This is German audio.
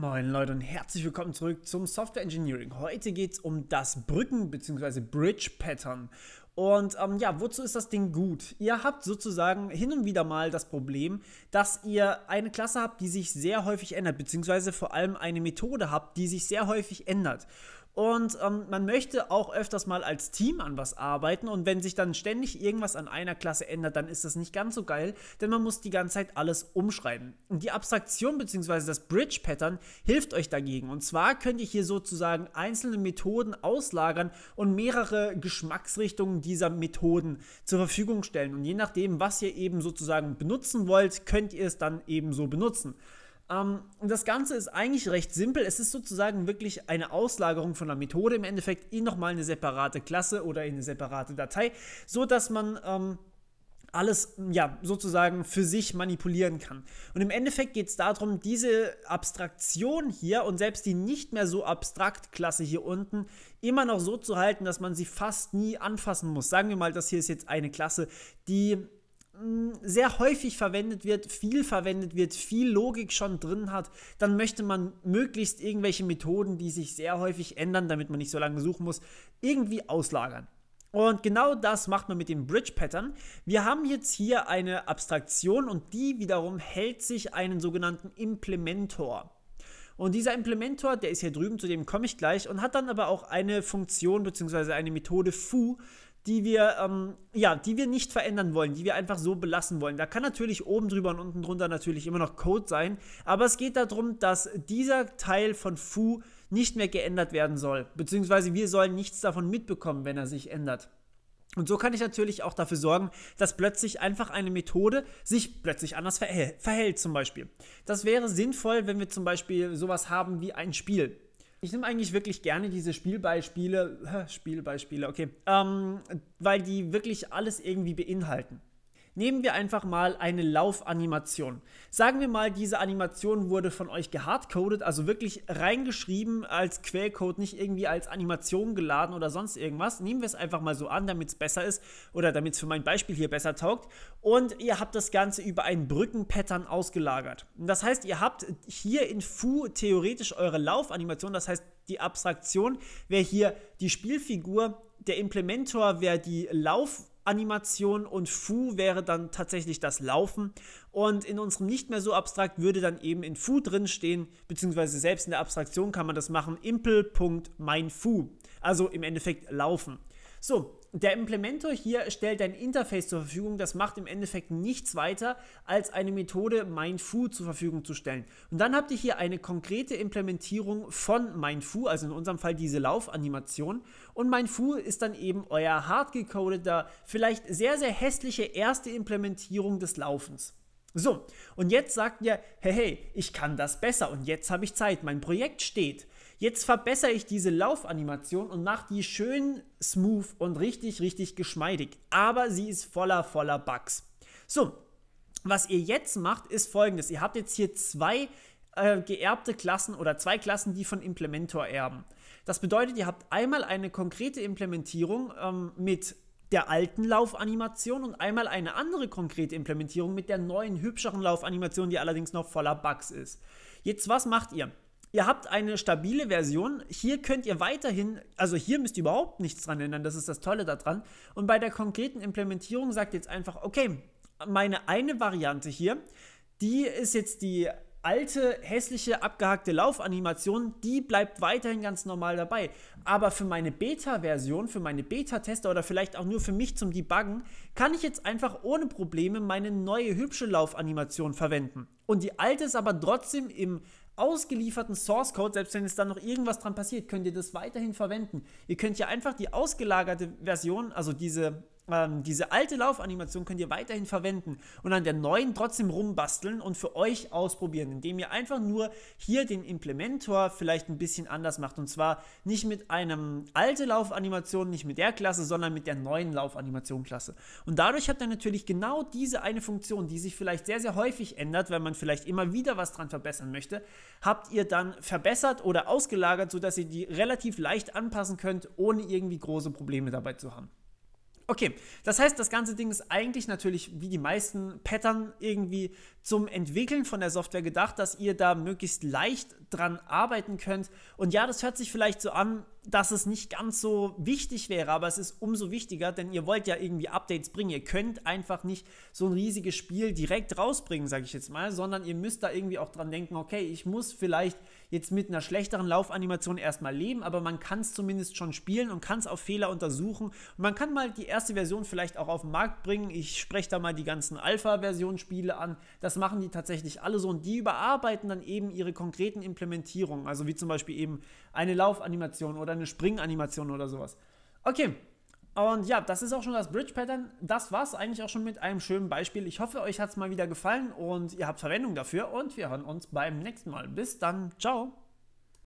Moin Leute und herzlich willkommen zurück zum Software Engineering. Heute geht es um das Brücken- bzw. Bridge-Pattern. Und ähm, ja, wozu ist das Ding gut? Ihr habt sozusagen hin und wieder mal das Problem, dass ihr eine Klasse habt, die sich sehr häufig ändert, beziehungsweise vor allem eine Methode habt, die sich sehr häufig ändert. Und ähm, man möchte auch öfters mal als Team an was arbeiten. Und wenn sich dann ständig irgendwas an einer Klasse ändert, dann ist das nicht ganz so geil, denn man muss die ganze Zeit alles umschreiben. Und die Abstraktion bzw. das Bridge-Pattern hilft euch dagegen. Und zwar könnt ihr hier sozusagen einzelne Methoden auslagern und mehrere Geschmacksrichtungen dieser Methoden zur Verfügung stellen. Und je nachdem, was ihr eben sozusagen benutzen wollt, könnt ihr es dann eben so benutzen. Ähm, das Ganze ist eigentlich recht simpel. Es ist sozusagen wirklich eine Auslagerung von einer Methode im Endeffekt in nochmal eine separate Klasse oder in eine separate Datei, so dass man ähm, alles ja sozusagen für sich manipulieren kann. Und im Endeffekt geht es darum, diese Abstraktion hier und selbst die nicht mehr so abstrakt Klasse hier unten immer noch so zu halten, dass man sie fast nie anfassen muss. Sagen wir mal, das hier ist jetzt eine Klasse, die sehr häufig verwendet wird, viel verwendet wird, viel Logik schon drin hat, dann möchte man möglichst irgendwelche Methoden, die sich sehr häufig ändern, damit man nicht so lange suchen muss, irgendwie auslagern. Und genau das macht man mit dem Bridge Pattern. Wir haben jetzt hier eine Abstraktion und die wiederum hält sich einen sogenannten Implementor. Und dieser Implementor, der ist hier drüben, zu dem komme ich gleich, und hat dann aber auch eine Funktion bzw. eine Methode foo, die wir, ähm, ja, die wir nicht verändern wollen, die wir einfach so belassen wollen. Da kann natürlich oben drüber und unten drunter natürlich immer noch Code sein, aber es geht darum, dass dieser Teil von foo nicht mehr geändert werden soll, beziehungsweise wir sollen nichts davon mitbekommen, wenn er sich ändert. Und so kann ich natürlich auch dafür sorgen, dass plötzlich einfach eine Methode sich plötzlich anders verhält zum Beispiel. Das wäre sinnvoll, wenn wir zum Beispiel sowas haben wie ein Spiel. Ich nehme eigentlich wirklich gerne diese Spielbeispiele, Spielbeispiele, okay, ähm, weil die wirklich alles irgendwie beinhalten. Nehmen wir einfach mal eine Laufanimation. Sagen wir mal, diese Animation wurde von euch gehardcoded, also wirklich reingeschrieben als Quellcode, nicht irgendwie als Animation geladen oder sonst irgendwas. Nehmen wir es einfach mal so an, damit es besser ist oder damit es für mein Beispiel hier besser taugt. Und ihr habt das Ganze über einen Brückenpattern ausgelagert. Das heißt, ihr habt hier in Foo theoretisch eure Laufanimation, das heißt, die Abstraktion wäre hier die Spielfigur, der Implementor wäre die Lauf- Animation und Fu wäre dann tatsächlich das Laufen. Und in unserem nicht mehr so abstrakt würde dann eben in Fu drin stehen, beziehungsweise selbst in der Abstraktion kann man das machen, impel.mindfu. Also im Endeffekt laufen. So, der Implementor hier stellt ein Interface zur Verfügung, das macht im Endeffekt nichts weiter, als eine Methode MindFoo zur Verfügung zu stellen. Und dann habt ihr hier eine konkrete Implementierung von MindFoo, also in unserem Fall diese Laufanimation. Und MindFoo ist dann eben euer hart vielleicht sehr, sehr hässliche erste Implementierung des Laufens. So, und jetzt sagt ihr, hey, hey, ich kann das besser und jetzt habe ich Zeit, mein Projekt steht. Jetzt verbessere ich diese Laufanimation und mache die schön smooth und richtig, richtig geschmeidig. Aber sie ist voller, voller Bugs. So, was ihr jetzt macht, ist folgendes. Ihr habt jetzt hier zwei äh, geerbte Klassen oder zwei Klassen, die von Implementor erben. Das bedeutet, ihr habt einmal eine konkrete Implementierung ähm, mit der alten Laufanimation und einmal eine andere konkrete Implementierung mit der neuen, hübscheren Laufanimation, die allerdings noch voller Bugs ist. Jetzt, was macht ihr? Ihr habt eine stabile Version. Hier könnt ihr weiterhin, also hier müsst ihr überhaupt nichts dran ändern. Das ist das Tolle daran. Und bei der konkreten Implementierung sagt ihr jetzt einfach, okay, meine eine Variante hier, die ist jetzt die alte, hässliche, abgehackte Laufanimation, die bleibt weiterhin ganz normal dabei. Aber für meine Beta-Version, für meine Beta-Tester oder vielleicht auch nur für mich zum Debuggen, kann ich jetzt einfach ohne Probleme meine neue hübsche Laufanimation verwenden. Und die alte ist aber trotzdem im ausgelieferten Source Code, selbst wenn es dann noch irgendwas dran passiert, könnt ihr das weiterhin verwenden. Ihr könnt ja einfach die ausgelagerte Version, also diese ähm, diese alte Laufanimation könnt ihr weiterhin verwenden und an der neuen trotzdem rumbasteln und für euch ausprobieren, indem ihr einfach nur hier den Implementor vielleicht ein bisschen anders macht. Und zwar nicht mit einem alten Laufanimation, nicht mit der Klasse, sondern mit der neuen Laufanimation-Klasse. Und dadurch habt ihr natürlich genau diese eine Funktion, die sich vielleicht sehr, sehr häufig ändert, weil man vielleicht immer wieder was dran verbessern möchte, habt ihr dann verbessert oder ausgelagert, sodass ihr die relativ leicht anpassen könnt, ohne irgendwie große Probleme dabei zu haben. Okay, das heißt, das ganze Ding ist eigentlich natürlich wie die meisten Pattern irgendwie zum Entwickeln von der Software gedacht, dass ihr da möglichst leicht dran arbeiten könnt. Und ja, das hört sich vielleicht so an, dass es nicht ganz so wichtig wäre, aber es ist umso wichtiger, denn ihr wollt ja irgendwie Updates bringen. Ihr könnt einfach nicht so ein riesiges Spiel direkt rausbringen, sage ich jetzt mal, sondern ihr müsst da irgendwie auch dran denken, okay, ich muss vielleicht jetzt mit einer schlechteren Laufanimation erstmal leben, aber man kann es zumindest schon spielen und kann es auf Fehler untersuchen. Und man kann mal die erste Version vielleicht auch auf den Markt bringen. Ich spreche da mal die ganzen Alpha-Version-Spiele an. Das machen die tatsächlich alle so und die überarbeiten dann eben ihre konkreten Implementierungen, also wie zum Beispiel eben eine Laufanimation oder oder eine Springanimation oder sowas. Okay, und ja, das ist auch schon das Bridge-Pattern. Das war es eigentlich auch schon mit einem schönen Beispiel. Ich hoffe, euch hat es mal wieder gefallen und ihr habt Verwendung dafür. Und wir hören uns beim nächsten Mal. Bis dann. Ciao.